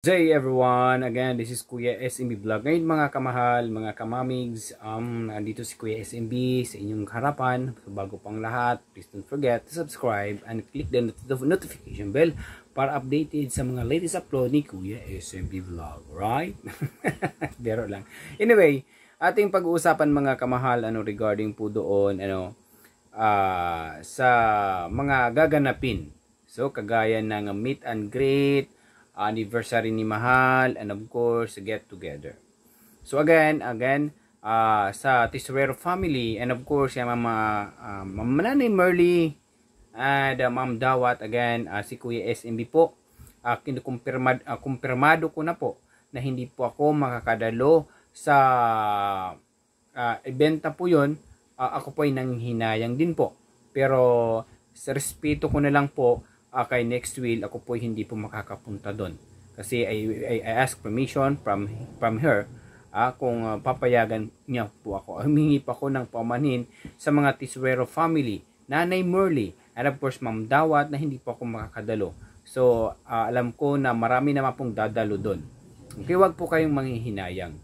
Hey everyone, again this is Kuya SMB Vlog. Ngayon mga kamahal, mga kamamigs, um, nandito si Kuya SMB sa inyong harapan. So bago pang lahat, please don't forget to subscribe and click the not notification bell para updated sa mga latest upload ni Kuya SMB Vlog. Right? Pero lang. Anyway, ating pag-uusapan mga kamahal ano regarding po doon ano uh, sa mga gaganapin. So kagaya ng meet and greet, anniversary ni Mahal, and of course, get together. So again, again, uh, sa Tisuero family, and of course, yung mama, uh, mama ni Merly, and uh, Ma'am Dawat, again, uh, si Kuya SMB po, uh, kinukumpirmad, uh, kumpirmado ko na po na hindi po ako makakadalo sa uh, ibenta po yon uh, ako po ay nanghinayang din po. Pero sa respeto ko na lang po uh, kay next wheel ako po hindi po makakapunta doon kasi I, I, I ask permission from from her uh, kung uh, papayagan niya po ako humingi pa ako ng pamanhin sa mga Tiswero family Nanay Merly and of course Ma'am Dawat na hindi po ako makakadalo so uh, alam ko na marami naman pong dadalo doon okay wag po kayong manghihinayang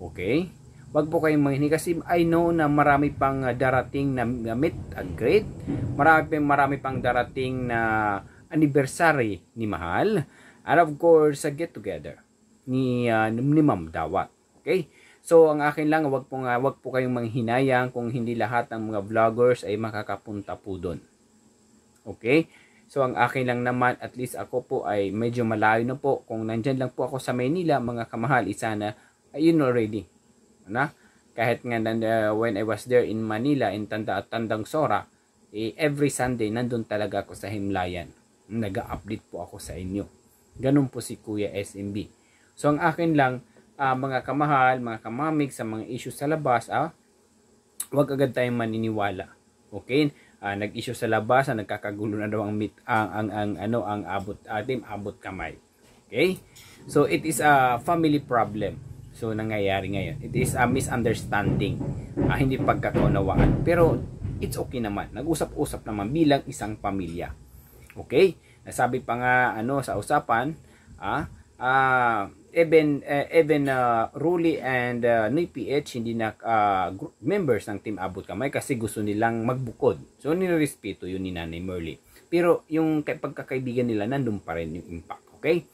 okay Wag po kayong manghini kasi I know na marami pang ah, darating na meet and greet. Marami, marami pang darating na anniversary ni Mahal. And of course, a get together ni, uh, ni Ma'am Dawat. Okay? So, ang akin lang, wag po, nga, wag po kayong manghinayang kung hindi lahat ng mga vloggers ay makakapunta po doon. Okay? So, ang akin lang naman, at least ako po ay medyo malayo na po. Kung nandyan lang po ako sa Maynila, mga kamahal, isa eh, na, ayun already na kahit nga uh, when I was there in Manila in Tanda at Tandang Sora eh, every Sunday nandun talaga ako sa Himlayan nag-update po ako sa inyo ganun po si Kuya SMB so ang akin lang uh, mga kamahal mga kamamig sa mga issue sa labas ah, wag agad tayong maniniwala okay uh, nag-issue sa labas ah, nagkakagulo na daw ang, mit, ang, ang, ang ano ang abot atim ah, abot kamay okay so it is a family problem So, nangyayari ngayon. It is a misunderstanding. Uh, hindi pagkakaunawaan. Pero, it's okay naman. Nag-usap-usap naman bilang isang pamilya. Okay? Nasabi pa nga ano sa usapan, ah, uh, even uh, even uh, Ruli and uh, Noy PH hindi na uh, members ng team Abot Kamay kasi gusto nilang magbukod. So nirerespeto yun ni Nanay Merly. Pero yung pagkakaibigan nila nandun pa rin yung impact. Okay?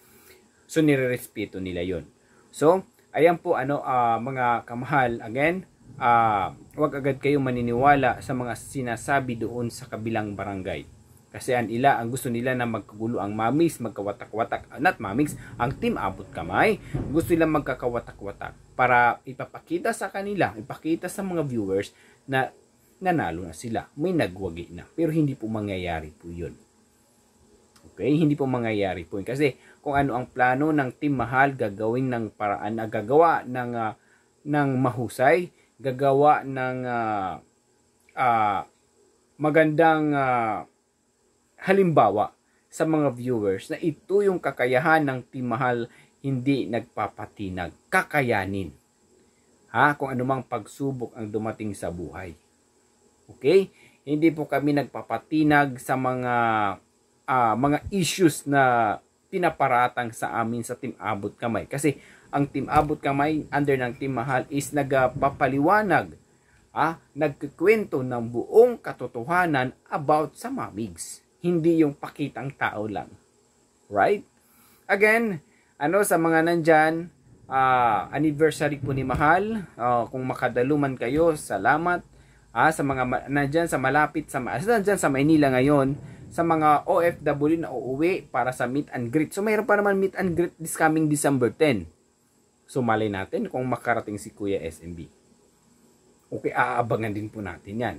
So nirerespeto nila yon. So Ayan po ano uh, mga kamahal again, uh, ah, wag agad kayong maniniwala sa mga sinasabi doon sa kabilang barangay. Kasi ang ila, ang gusto nila na magkagulo ang mamis, magkawatak-watak, ah, not mamis, ang team abot kamay, gusto nila magkakawatak-watak para ipapakita sa kanila, ipakita sa mga viewers na nanalo na sila. May nagwagi na. Pero hindi po mangyayari po yun. Okay? Hindi po mangyayari po yun. Kasi kung ano ang plano ng Team Mahal gagawin ng paraan uh, gagawa ng uh, ng mahusay, gagawa ng uh, uh, magandang uh, halimbawa sa mga viewers na ito yung kakayahan ng Team Mahal hindi nagpapatinag, kakayanin. Ha, kung anumang pagsubok ang dumating sa buhay. Okay? Hindi po kami nagpapatinag sa mga uh, mga issues na pinaparatang sa amin sa Team Abot Kamay. Kasi ang Team Abot Kamay under ng Team Mahal is nagpapaliwanag, ah, nagkukwento ng buong katotohanan about sa mamigs. Hindi yung pakitang tao lang. Right? Again, ano sa mga nandyan, uh, anniversary po ni Mahal. Uh, kung makadaluman kayo, salamat. Ah, sa mga nandyan sa malapit, sa, nandyan sa Maynila ngayon, sa mga OFW na uuwi para sa meet and greet. So mayroon pa naman meet and greet this coming December 10. So malay natin kung makarating si Kuya SMB. Okay, aabangan din po natin yan.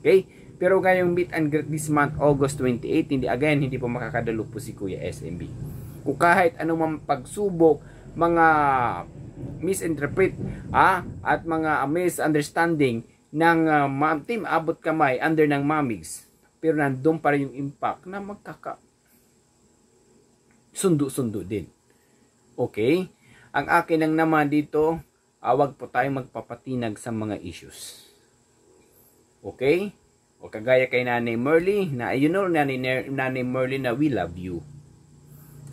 Okay? Pero ngayong meet and greet this month, August 28, hindi again, hindi po makakadalo po si Kuya SMB. Kung kahit anong pagsubok, mga misinterpret ah, at mga misunderstanding ng uh, team abot kamay under ng mamigs pero nandun pa rin yung impact na magkaka sundo-sundo din. Okay? Ang akin lang naman dito, awag ah, po tayong magpapatinag sa mga issues. Okay? O kagaya kay Nanay Merly, na you know Nanay, Nanay Merly na we love you.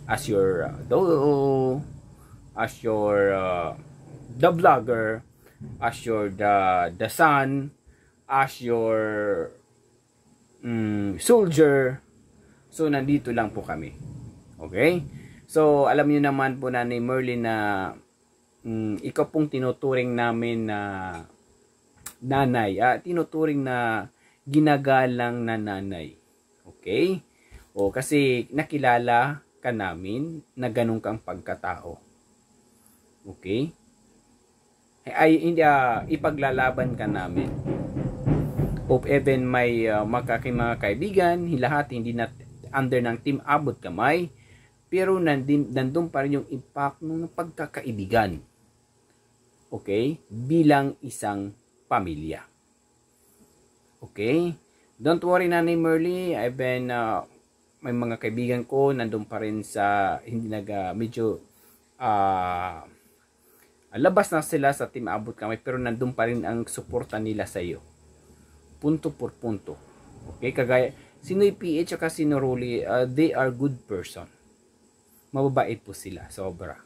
As your uh, dolo, as your uh, the vlogger, as your the, the son, as your mm, soldier. So, nandito lang po kami. Okay? So, alam niyo naman po na ni Merlin na mm, ikaw pong tinuturing namin na nanay. Ah, tinuturing na ginagalang na nanay. Okay? O, kasi nakilala ka namin na ganun kang pagkatao. Okay? Ay, hindi, uh, ipaglalaban ka namin. Pope even may uh, makaking mga kaibigan, lahat hindi na under ng team abot kamay, pero nandin, nandun pa rin yung impact ng pagkakaibigan. Okay? Bilang isang pamilya. Okay? Don't worry, Nanay Merly. I've been, uh, may mga kaibigan ko, nandun pa rin sa, hindi naga uh, medyo, uh, labas na sila sa team abot kamay, pero nandun pa rin ang suporta nila sa iyo punto por punto. Okay, kagaya, Sinoy PH at sino Rolly, uh, they are good person. Mababait po sila, sobra.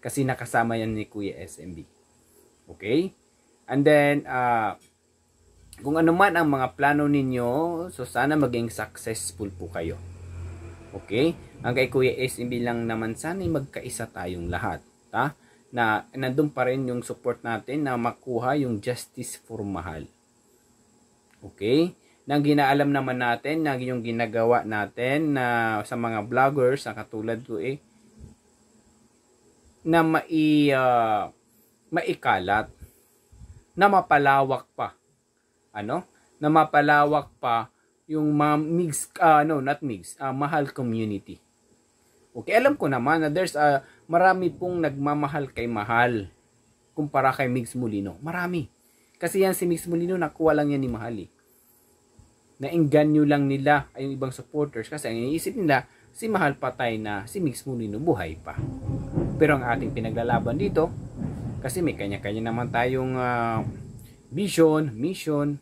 Kasi nakasama yan ni Kuya SMB. Okay? And then, uh, kung ano man ang mga plano ninyo, so sana maging successful po kayo. Okay? Ang kay Kuya SMB lang naman, sana magkaisa tayong lahat. Ta? Na nandun pa rin yung support natin na makuha yung justice for mahal. Okay? Nang ginaalam naman natin na yung ginagawa natin na sa mga vloggers sa katulad ko eh na mai uh, maikalat na mapalawak pa. Ano? Na mapalawak pa yung ma mix uh, ah, no not mix uh, ah, mahal community. Okay, alam ko naman na there's a uh, marami pong nagmamahal kay mahal kumpara kay mix Molino. Marami. Kasi yan si Mix Molino, nakuha lang yan ni Mahali. Eh. lang nila ay yung ibang supporters kasi ang iniisip nila, si Mahal patay na, si Mix Molino buhay pa. Pero ang ating pinaglalaban dito, kasi may kanya-kanya naman tayong uh, vision, mission,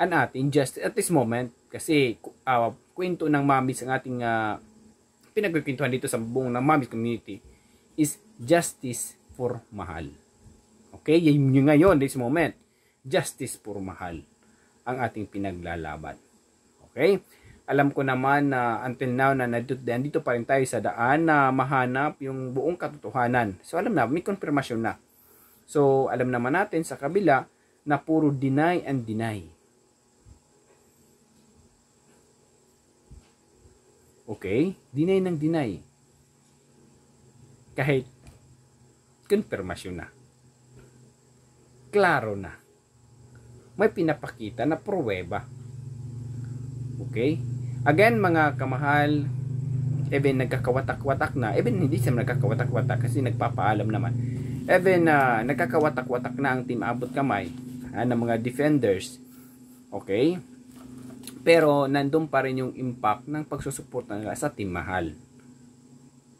an atin just at this moment kasi uh, kwento ng mamis ang ating uh, ah, pinagkikwentuhan dito sa buong ng mamis community is justice for mahal. Okay, yun yung ngayon, this moment. Justice for mahal ang ating pinaglalaban. Okay? Alam ko naman na until now na nandito, nandito pa rin tayo sa daan na mahanap yung buong katotohanan. So alam na, may konfirmasyon na. So alam naman natin sa kabila na puro deny and deny. Okay? Deny ng deny. Kahit konfirmasyon na klaro na. May pinapakita na pruweba. Okay? Again, mga kamahal, even nagkakawatak-watak na, even hindi siya nagkakawatak-watak kasi nagpapaalam naman. Even uh, nagkakawatak-watak na ang team abot kamay uh, ng mga defenders. Okay? Pero nandun pa rin yung impact ng pagsusuporta nila sa team mahal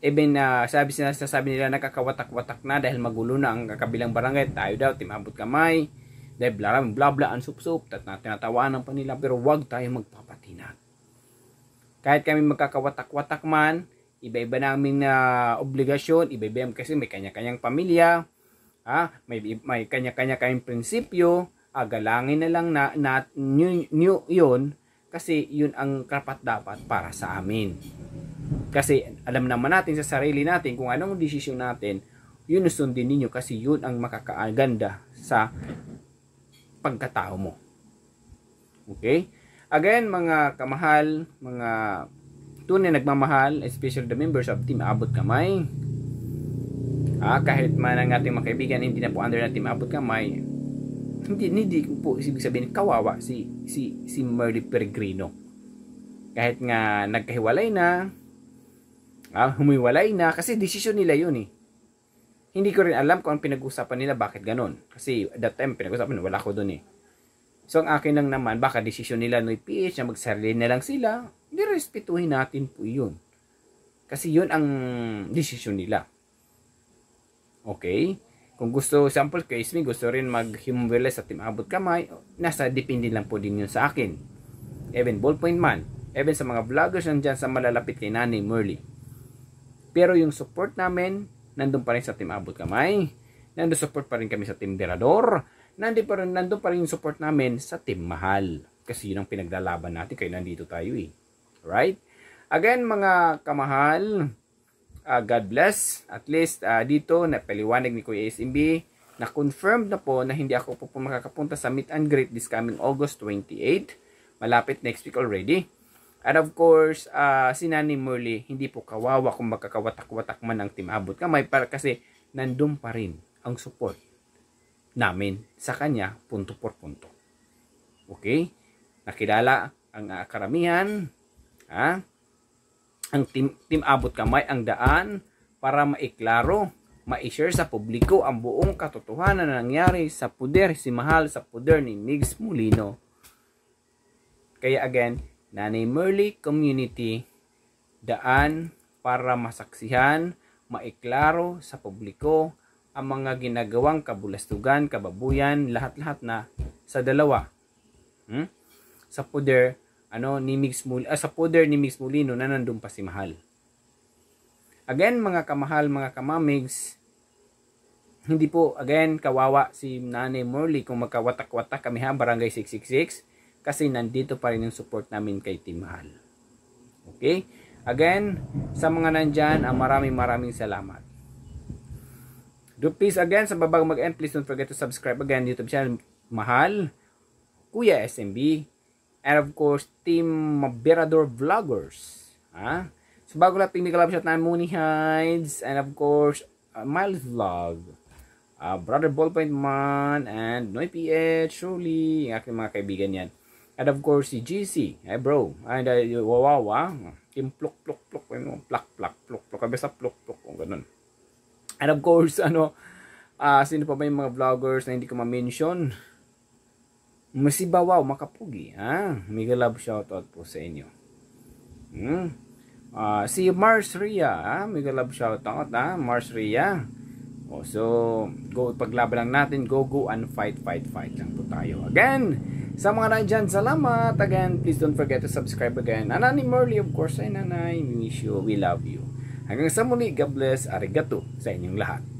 even na uh, sabi sinasabi nila nakakawatak-watak na dahil magulo na ang kabilang barangay tayo daw timabot kamay dahil bla bla bla ang sup-sup at tinatawaan ng panila pero wag tayo magpapatinag kahit kami magkakawatak-watak man iba-iba namin na uh, obligasyon iba-iba kasi may kanya-kanyang pamilya ha? may, may kanya-kanya kayong prinsipyo agalangin na lang na, na new, new, yun kasi yun ang kapat dapat para sa amin. Kasi alam naman natin sa sarili natin kung anong desisyon natin, yun sundin ninyo kasi yun ang makakaganda sa pagkatao mo. Okay? Again, mga kamahal, mga tunay nagmamahal, especially the members of Team Abot Kamay. Ah, kahit man ang ating mga kaibigan, hindi na po under na Team Abot Kamay, hindi, hindi ko po ibig sabihin kawawa si si si Merly Peregrino. Kahit nga nagkahiwalay na, ah, humiwalay na kasi desisyon nila 'yun eh. Hindi ko rin alam kung ang pinag-usapan nila bakit ganun. Kasi that time pinag-usapan wala ko doon eh. So ang akin lang naman, baka desisyon nila ng no, PH na magsarili na lang sila, nirespetuhin natin po yun. Kasi yun ang desisyon nila. Okay? Kung gusto, sample case me, gusto rin maghimuwele sa timabot kamay, nasa depende lang po din yun sa akin. Even ballpoint man, even sa mga vloggers nandyan sa malalapit kay Nanay Merly. Pero yung support namin, nandun pa rin sa timabot kamay, nandun support pa rin kami sa team Derador, nandun pa rin, nandun pa rin yung support namin sa team Mahal. Kasi yun ang pinaglalaban natin, kaya nandito tayo eh. Right? Again, mga kamahal, uh, God bless. At least uh, dito napaliwanag ni Kuya SMB na confirmed na po na hindi ako po, po makakapunta sa meet and greet this coming August 28. Malapit next week already. And of course, uh, si Nani Murley, hindi po kawawa kung magkakawatak-watak man ang timabot kamay para kasi nandun pa rin ang support namin sa kanya punto por punto. Okay? Nakilala ang uh, karamihan. Ha? ang tim abot kamay ang daan para maiklaro, maishare sa publiko ang buong katotohanan na nangyari sa puder si Mahal sa puder ni Migs Mulino. Kaya again, Nanay Merly Community, daan para masaksihan, maiklaro sa publiko ang mga ginagawang kabulastugan, kababuyan, lahat-lahat na sa dalawa. Hmm? Sa puder ano ni Mix Muli, ah, sa poder ni Mix Mulino na nandun pa si Mahal. Again, mga kamahal, mga kamamigs, hindi po, again, kawawa si Nanay Morley kung magkawatak-watak kami ha, Barangay 666, kasi nandito pa rin yung support namin kay Team Mahal. Okay? Again, sa mga nandyan, ang ah, maraming maraming salamat. Do please again, sa babag mag-end, please don't forget to subscribe again YouTube channel Mahal, Kuya SMB, And of course, Team Mabirador Vloggers. Ha? So, bago lahat, Pigmi Kalab Shot na Mooney Hides. And of course, uh, Miles Vlog. Uh, Brother Ballpoint Man. And Noy PH. Surely, yung aking mga kaibigan yan. And of course, si GC. Eh, bro. And uh, wawawa. Team plok, plok, plok. Plak, plak, plok, plok. Kabi sa plok, plok. O, ganun. And of course, ano, uh, sino pa ba yung mga vloggers na hindi ko ma-mention? Masibawaw, makapugi. Ah, mega love shoutout po sa inyo. Hmm. Uh, si Mars Ria, ah, mega love shoutout. Ah, Mars Ria. Oh, so, go, paglaban lang natin, go, go, and fight, fight, fight lang po tayo. Again, sa mga nandyan, salamat. Again, please don't forget to subscribe again. Nanay Merly, of course, ay nanay, we miss you, we love you. Hanggang sa muli, God bless, arigato sa inyong lahat.